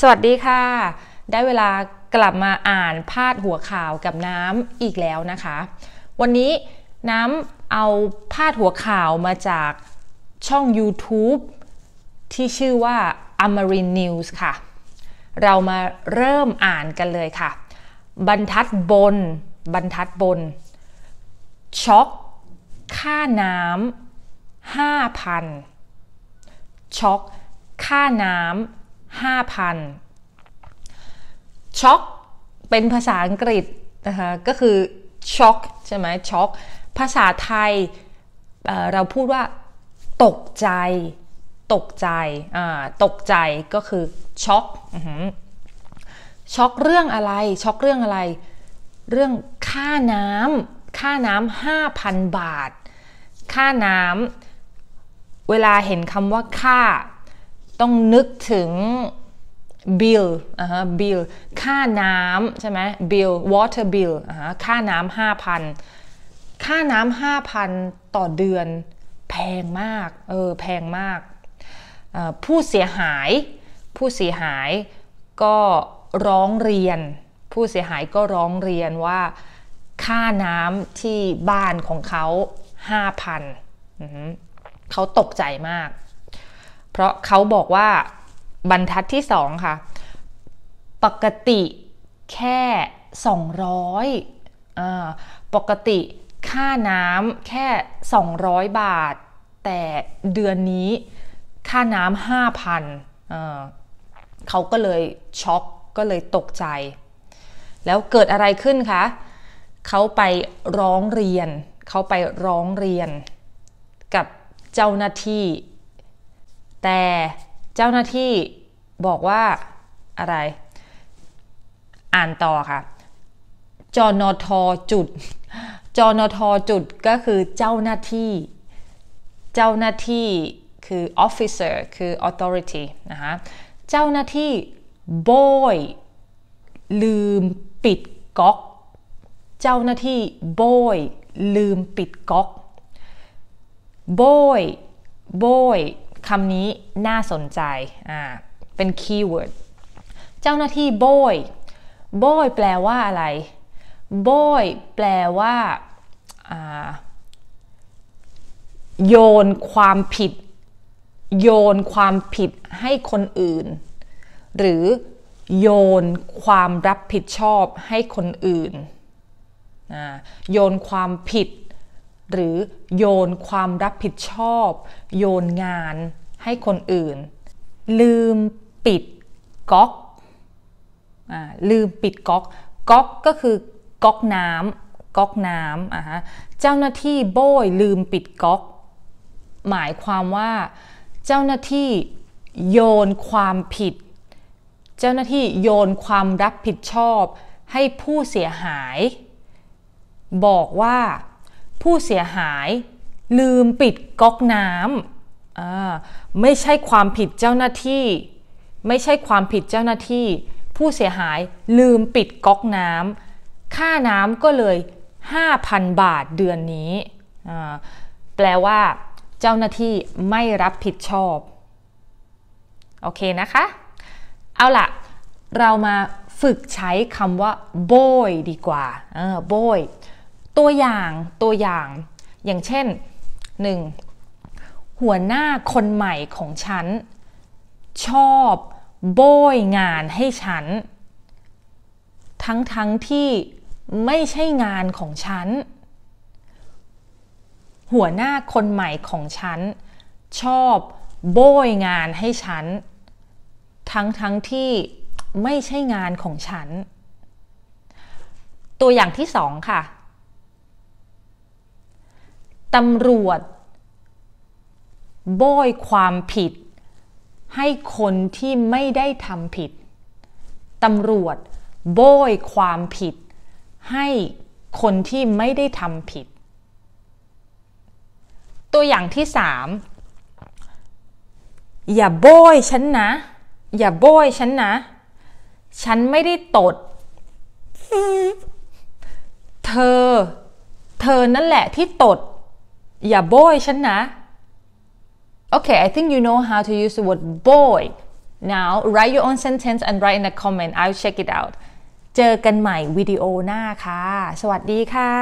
สวัสดีค่ะ ได้เวลากลับมาอ่านพาดหัวข่าวกับน้ำอีกแล้วนะคะ วันนี้น้ำเอาพาดหัวข่าวมาจากช่อง YouTube ที่ชื่อว่า Amarin News ค่ะ เรามาเริ่มอ่านกันเลยค่ะ บรรทัดบน บรรทัดบนช็อก ค่าน้ำ5,000 ช็อก ค่าน้ำ5,000ช็อกเป็นภาษาอังกฤษนะคะก็คือช็อกใช่ไหมช็อกภาษาไทยเเราพูดว่าตกใจตกใจตกใจก็คือช็อกช็อกเรื่องอะไรช็อกเรื่องอะไร เรื่องค่าน้ำค่าน้ำห้าพันบาท ค่าน้ำเวลาเห็นคำว่าค่าต้องนึกถึง bill อ่าฮะ bill ค่าน้ำใช่ไหม bill water bill อ่าฮะค่าน้ำห้าพันค่าน้ำห้าพันต่อเดือนแพงมากเออแพงมากผู้เสียหายผู้เสียหายก็ร้องเรียน ผู้เสียหายก็ร้องเรียนว่าค่าน้ำที่บ้านของเขาห้าพันเขาตกใจมากเพราะเขาบอกว่าบรรทัดที่สองค่ะ ปกติแค่ 200อ่าปกติค่าน้ำแค่ 200 บาท แต่เดือนนี้ค่าน้ำ5,000เเขาก็เลยช็อกก็เลยตกใจ แล้วเกิดอะไรขึ้นคะเขาไปร้องเรียน เขาไปร้องเรียน กับเจ้าหน้าที่แต่เจ้าหน้าที่บอกว่าอะไร อ่านต่อค่ะจอนทอจุด จอนทอจุดก็คือเจ้าหน้าที่ เจ้าหน้าที่คือ officer คือ authority นะคะเจ้าหน้าที่ boy ลืมปิดก๊อกเจ้าหน้าที่ boy ลืมปิดก๊อก boy boy คำนี้น่าสนใจอ่าเป็นคีย์เวิร์ด เจ้าหน้าที่โบยโบยแปลว่าอะไรโบยแปลว่า โยนความผิด โยนความผิดให้คนอื่น หรือโยนความรับผิดชอบให้คนอื่น โยนความผิดหรือโยนความรับผิดชอบ โยนงานให้คนอื่น ลืมปิดก๊อกอลืมปิดก๊อกก๊อกก็คือก๊อกน้ำก๊อกน้ำเจ้าหน้าที่โบยลืมปิดก๊อก หมายความว่า เจ้าหน้าที่โยนความผิด เจ้าหน้าที่โยนความรับผิดชอบให้ผู้เสียหาย บอกว่าผู้เสียหาย ลืมปิดก๊อกน้ำไม่ใช่ความผิดเจ้าหน้าที่ ไม่ใช่ความผิดเจ้าหน้าที่ ผู้เสียหายลืมปิดก๊อกน้ำ ค่าน้ำก็เลย 5,000 บาทเดือนนี้ แปลว่าเจ้าหน้าที่ไม่รับผิดชอบ โอเคนะคะ เอาล่ะ เรามาฝึกใช้คำว่าโบยดีกว่า boy โบยตัวอย่าง ตัวอย่าง อย่างเช่น 1. หัวหน้าคนใหม่ของฉัน ชอบโบยงานให้ฉัน ทั้งทั้งที่ไม่ใช่งานของฉัน หัวหน้าคนใหม่ของฉัน ชอบโบยงานให้ฉัน ทั้งทั้งที่ไม่ใช่งานของฉัน ตัวอย่างที่สองค่ะตำรวจโบยความผิด ให้คนที่ไม่ได้ทำผิด ตำรวจโบยความผิด ให้คนที่ไม่ได้ทำผิด ตัวอย่างที่สามอย่าโบยฉันนะ อย่าโบยฉันนะ ฉันไม่ได้ตด เธอ เธอนั่นแหละที่ตดอย่าโบยฉันนะ Okay, I think you know how to use the word boy. Now, write your own sentence and write in the comment. I'll check it out. เจอกันใหม่วิดีโอหน้าค่ะ สวัสดีค่ะ